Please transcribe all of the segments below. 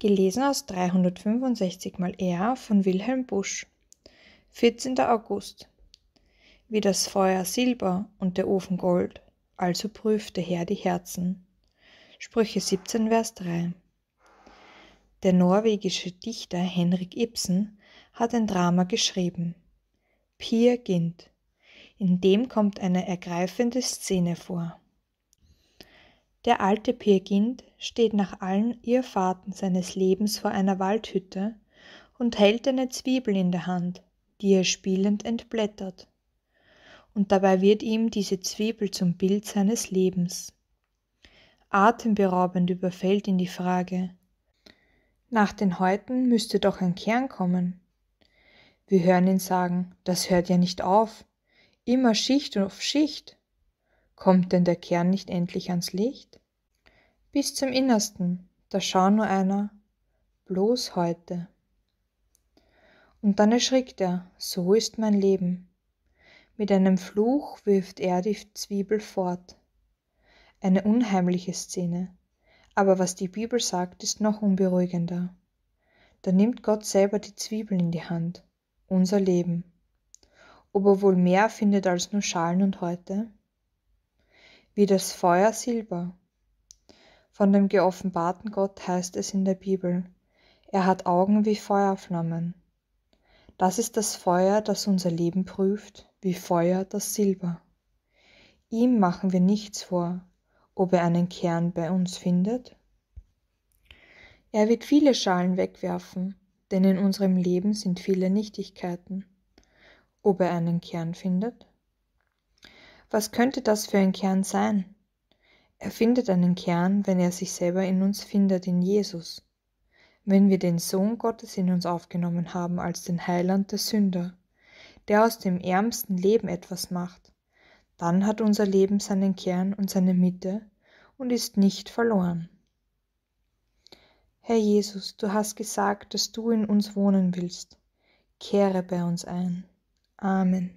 Gelesen aus 365 mal R von Wilhelm Busch. 14. August. Wie das Feuer Silber und der Ofen Gold, also prüft der Herr die Herzen. Sprüche 17, Vers 3. Der norwegische Dichter Henrik Ibsen hat ein Drama geschrieben. Pier Gint. In dem kommt eine ergreifende Szene vor der alte Pirgind steht nach allen Irrfahrten seines Lebens vor einer Waldhütte und hält eine Zwiebel in der Hand, die er spielend entblättert. Und dabei wird ihm diese Zwiebel zum Bild seines Lebens. Atemberaubend überfällt ihn die Frage, nach den Häuten müsste doch ein Kern kommen. Wir hören ihn sagen, das hört ja nicht auf, immer Schicht auf Schicht. Kommt denn der Kern nicht endlich ans Licht? Bis zum Innersten, da schau nur einer, bloß heute. Und dann erschrickt er, so ist mein Leben. Mit einem Fluch wirft er die Zwiebel fort. Eine unheimliche Szene, aber was die Bibel sagt, ist noch unberuhigender. Da nimmt Gott selber die Zwiebel in die Hand, unser Leben. Ob er wohl mehr findet als nur Schalen und Häute? wie das Feuer Silber. Von dem geoffenbarten Gott heißt es in der Bibel, er hat Augen wie Feuerflammen. Das ist das Feuer, das unser Leben prüft, wie Feuer das Silber. Ihm machen wir nichts vor, ob er einen Kern bei uns findet. Er wird viele Schalen wegwerfen, denn in unserem Leben sind viele Nichtigkeiten. Ob er einen Kern findet? Was könnte das für ein Kern sein? Er findet einen Kern, wenn er sich selber in uns findet, in Jesus. Wenn wir den Sohn Gottes in uns aufgenommen haben als den Heiland der Sünder, der aus dem ärmsten Leben etwas macht, dann hat unser Leben seinen Kern und seine Mitte und ist nicht verloren. Herr Jesus, du hast gesagt, dass du in uns wohnen willst. Kehre bei uns ein. Amen.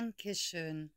dankeschön